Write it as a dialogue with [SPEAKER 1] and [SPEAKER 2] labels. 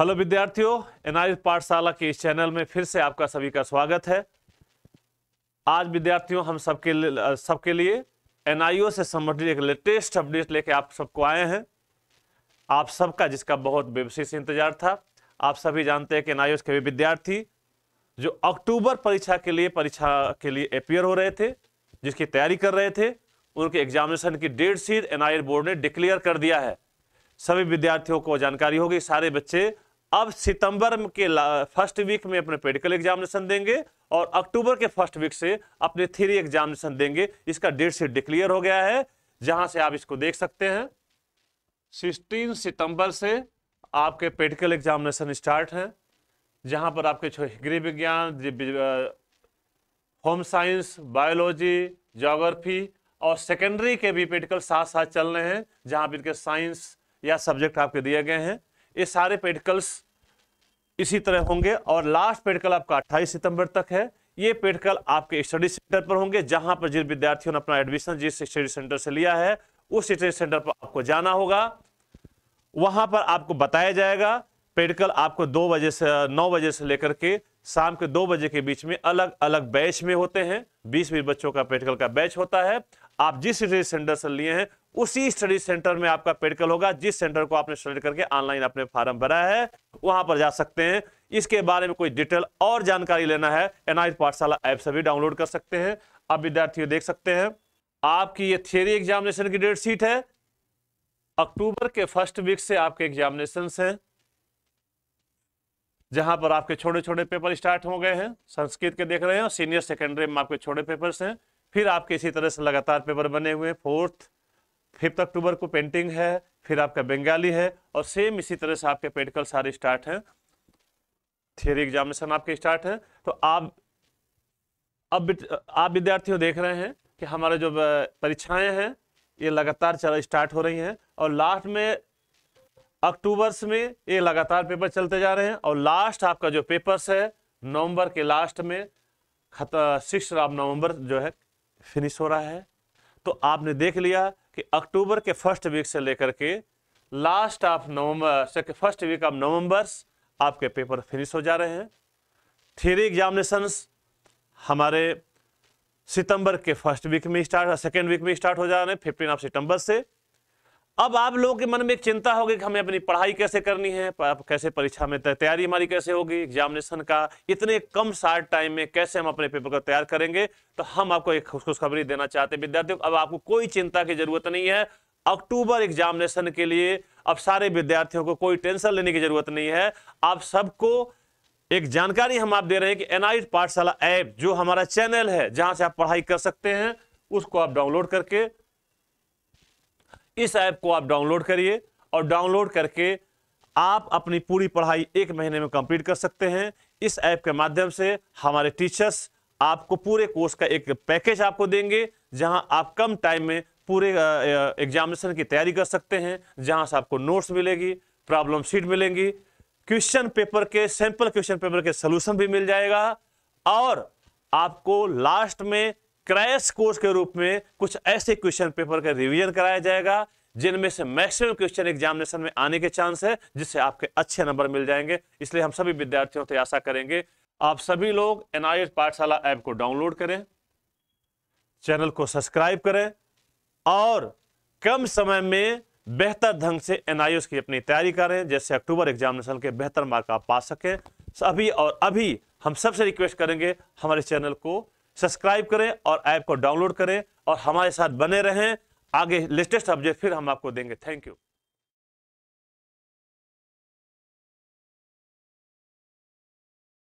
[SPEAKER 1] hello विद्यार्थियों NI पाठशाला के इस चैनल में फिर से आपका सभी का स्वागत है आज विद्यार्थियों हम सबके लिए सबके लिए एनआईओ से संबंधित एक लेटेस्ट अपडेट लेके आप सबको आए हैं आप सबका जिसका बहुत बेबसी से इंतजार था आप सभी जानते हैं कि एनआईओ के भी विद्यार्थी जो अक्टूबर परीक्षा के लिए परीक्षा के लिए अपेयर हो रहे थे जिसकी तैयारी कर रहे थे उनके एग्जामिनेशन की डेट शीट एनआईए बोर्ड ने डिक्लेयर कर दिया है सभी विद्यार्थियों को जानकारी होगी सारे बच्चे अब सितंबर के फर्स्ट वीक में अपने प्रैक्टिकल एग्जामिनेशन देंगे और अक्टूबर के फर्स्ट वीक से अपने थ्री एग्जामिनेशन देंगे इसका डेट शीट डिक्लेयर हो गया है जहां से आप इसको देख सकते हैं सिक्सटीन सितंबर से आपके प्रैक्टिकल एग्जामिनेशन स्टार्ट हैं जहां पर आपके गृह विज्ञान होम साइंस बायोलॉजी जोग्राफी और सेकेंडरी के भी प्रैक्टिकल साथ साथ चल रहे हैं जहाँ पर इनके साइंस या सब्जेक्ट आपके दिए गए हैं ये सारे पेडिकल्स इसी तरह होंगे और लास्ट पेडकल आपका अट्ठाईस सितंबर तक है ये पेडकल आपके स्टडी सेंटर पर होंगे जहां पर जिन विद्यार्थियों ने अपना एडमिशन जिस स्टडी सेंटर से लिया है उस स्टडी सेंटर पर आपको जाना होगा वहां पर आपको बताया जाएगा पेडकल आपको दो बजे से नौ बजे से लेकर के शाम के दो बजे के बीच में अलग अलग बैच में होते हैं बीस बीस बच्चों का पेडकल का बैच होता है आप जिस स्टडी सेंटर से लिए हैं उसी स्टडी सेंटर में आपका पेडिकल होगा जिस सेंटर को आपने सेलेक्ट करके ऑनलाइन आपने फॉर्म भरा है वहां पर जा सकते हैं इसके बारे में कोई डिटेल और जानकारी लेना है एनआईज पाठशाला ऐप से भी डाउनलोड कर सकते हैं आप विद्यार्थियों देख सकते हैं आपकी ये थियरी एग्जामिनेशन की डेट शीट है अक्टूबर के फर्स्ट वीक से आपके एग्जामिनेशन हैं जहां पर आपके छोटे छोटे पेपर स्टार्ट हो गए हैं संस्कृत के देख रहे हैं सीनियर सेकेंडरी में आपके छोटे पेपर्स हैं फिर आपके इसी तरह से लगातार पेपर बने हुए हैं फोर्थ फिफ्थ अक्टूबर को पेंटिंग है फिर आपका बंगाली है और सेम इसी तरह से आपके पेडिकल सारे स्टार्ट हैं थियरी एग्जामिनेशन आपके स्टार्ट है तो आप अब आप विद्यार्थियों देख रहे हैं कि हमारे जो परीक्षाएं हैं ये लगातार चल स्टार्ट हो रही हैं और लास्ट में अक्टूबर्स में ये लगातार पेपर चलते जा रहे हैं और लास्ट आपका जो पेपर्स है नवंबर के लास्ट में सिक्स ऑफ नवंबर जो है फिनिश हो रहा है तो आपने देख लिया कि अक्टूबर के फर्स्ट वीक से लेकर के लास्ट ऑफ नवंबर से फर्स्ट वीक ऑफ नवंबर आपके पेपर फिनिश हो जा रहे हैं थ्योरी एग्जामिनेशंस हमारे सितंबर के फर्स्ट वीक में स्टार्ट सेकेंड वीक में स्टार्ट हो जा रहे हैं फिफ्टीन ऑफ सितंबर से अब आप लोगों के मन में एक चिंता होगी कि हमें अपनी पढ़ाई कैसे करनी है कैसे परीक्षा में तैयारी हमारी कैसे होगी एग्जामिनेशन का इतने कम शार्ट टाइम में कैसे हम अपने पेपर को तैयार करेंगे तो हम आपको एक खुशखबरी देना चाहते हैं विद्यार्थियों अब आपको कोई चिंता की जरूरत नहीं है अक्टूबर एग्जामिनेशन के लिए अब सारे विद्यार्थियों को कोई टेंशन लेने की जरूरत नहीं है आप सबको एक जानकारी हम आप दे रहे हैं कि एनआईट पाठशाला ऐप जो हमारा चैनल है जहां से आप पढ़ाई कर सकते हैं उसको आप डाउनलोड करके इस ऐप को आप डाउनलोड करिए और डाउनलोड करके आप अपनी पूरी पढ़ाई एक महीने में कंप्लीट कर सकते हैं इस ऐप के माध्यम से हमारे टीचर्स आपको पूरे कोर्स का एक पैकेज आपको देंगे जहां आप कम टाइम में पूरे एग्जामिनेशन की तैयारी कर सकते हैं जहां से आपको नोट्स मिलेगी प्रॉब्लम शीट मिलेंगी क्वेश्चन पेपर के सैंपल क्वेश्चन पेपर के सोल्यूशन भी मिल जाएगा और आपको लास्ट में क्रैश कोर्स के रूप में कुछ ऐसे क्वेश्चन पेपर का रिवीजन कराया जाएगा जिनमें से मैक्सिमम क्वेश्चन एग्जामिनेशन में आने के चांस है जिससे आपके अच्छे नंबर मिल जाएंगे इसलिए हम सभी विद्यार्थियों से आशा करेंगे आप सभी लोग एनआईएस पाठशाला ऐप को डाउनलोड करें चैनल को सब्सक्राइब करें और कम समय में बेहतर ढंग से एनआईएस की अपनी तैयारी करें जैसे अक्टूबर एग्जामिनेशन के बेहतर मार्क आप पा सकें अभी और अभी हम सबसे रिक्वेस्ट करेंगे हमारे चैनल को सब्सक्राइब करें और ऐप को डाउनलोड करें और हमारे साथ बने रहें आगे लेटेस्ट अपडेट फिर हम आपको देंगे थैंक यू